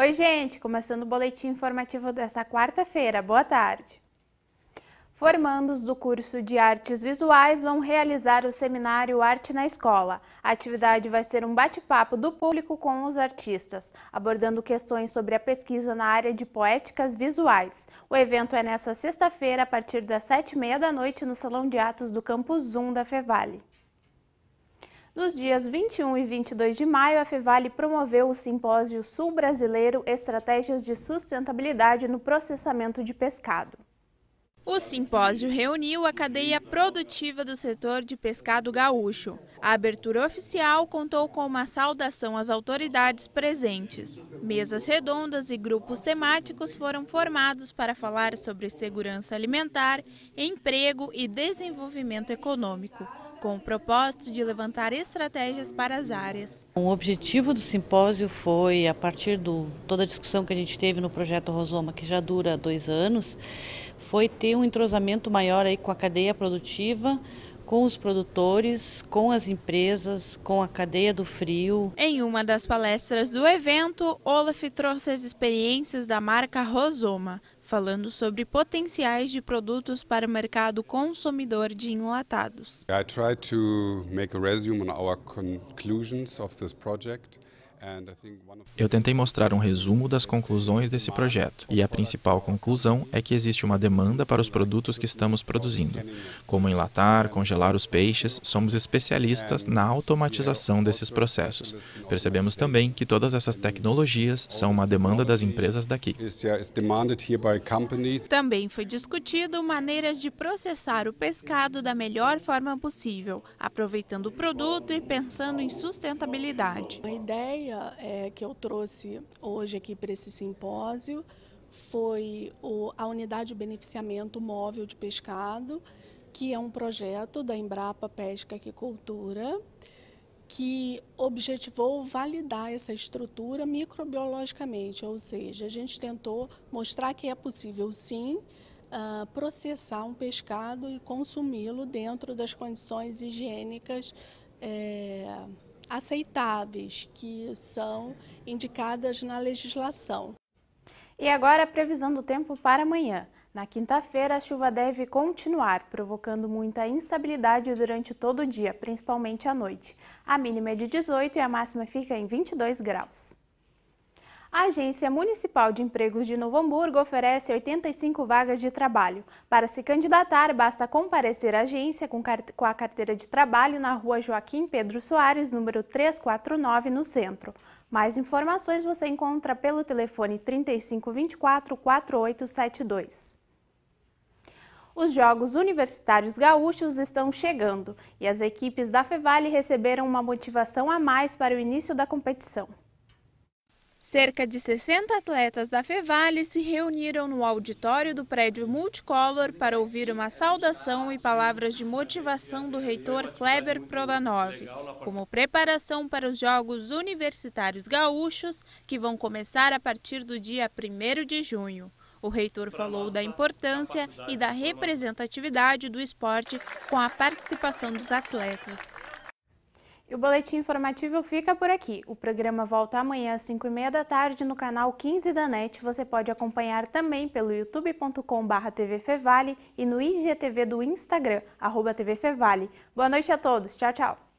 Oi, gente! Começando o boletim informativo dessa quarta-feira. Boa tarde. Formandos do curso de Artes Visuais vão realizar o seminário Arte na Escola. A atividade vai ser um bate-papo do público com os artistas, abordando questões sobre a pesquisa na área de poéticas visuais. O evento é nesta sexta-feira, a partir das sete e meia da noite, no Salão de Atos do Campus 1 da Fevale. Nos dias 21 e 22 de maio, a Fevale promoveu o simpósio Sul Brasileiro Estratégias de Sustentabilidade no Processamento de Pescado. O simpósio reuniu a cadeia produtiva do setor de pescado gaúcho. A abertura oficial contou com uma saudação às autoridades presentes. Mesas redondas e grupos temáticos foram formados para falar sobre segurança alimentar, emprego e desenvolvimento econômico com o propósito de levantar estratégias para as áreas. O objetivo do simpósio foi, a partir de toda a discussão que a gente teve no projeto Rosoma, que já dura dois anos, foi ter um entrosamento maior aí com a cadeia produtiva, com os produtores, com as empresas, com a cadeia do frio. Em uma das palestras do evento, Olaf trouxe as experiências da marca Rosoma, falando sobre potenciais de produtos para o mercado consumidor de enlatados. I tried to make a resume on our conclusions of this project. Eu tentei mostrar um resumo das conclusões desse projeto, e a principal conclusão é que existe uma demanda para os produtos que estamos produzindo. Como enlatar, congelar os peixes, somos especialistas na automatização desses processos. Percebemos também que todas essas tecnologias são uma demanda das empresas daqui. Também foi discutido maneiras de processar o pescado da melhor forma possível, aproveitando o produto e pensando em sustentabilidade. A ideia ideia é, que eu trouxe hoje aqui para esse simpósio foi o, a unidade de beneficiamento móvel de pescado, que é um projeto da Embrapa Pesca e Aquicultura, que objetivou validar essa estrutura microbiologicamente, ou seja, a gente tentou mostrar que é possível sim uh, processar um pescado e consumi-lo dentro das condições higiênicas. É, aceitáveis, que são indicadas na legislação. E agora a previsão do tempo para amanhã. Na quinta-feira, a chuva deve continuar, provocando muita instabilidade durante todo o dia, principalmente à noite. A mínima é de 18 e a máxima fica em 22 graus. A Agência Municipal de Empregos de Novo Hamburgo oferece 85 vagas de trabalho. Para se candidatar, basta comparecer à agência com, a carteira de trabalho na rua Joaquim Pedro Soares, número 349, no centro. Mais informações você encontra pelo telefone 3524 4872 os Jogos Universitários Gaúchos estão chegando e as equipes da Fevale receberam uma motivação a mais para o início da competição. Cerca de 60 atletas da Fevale se reuniram no auditório do prédio Multicolor para ouvir uma saudação e palavras de motivação do reitor Kleber Prodanov, como preparação para os Jogos Universitários Gaúchos, que vão começar a partir do dia 1 de junho. O reitor falou da importância e da representatividade do esporte com a participação dos atletas. E o boletim informativo fica por aqui. O programa volta amanhã às 5h30 da tarde no canal 15 da NET. Você pode acompanhar também pelo youtube.com.br tvfevale e no IGTV do Instagram, arroba tvfevale. Boa noite a todos. Tchau, tchau.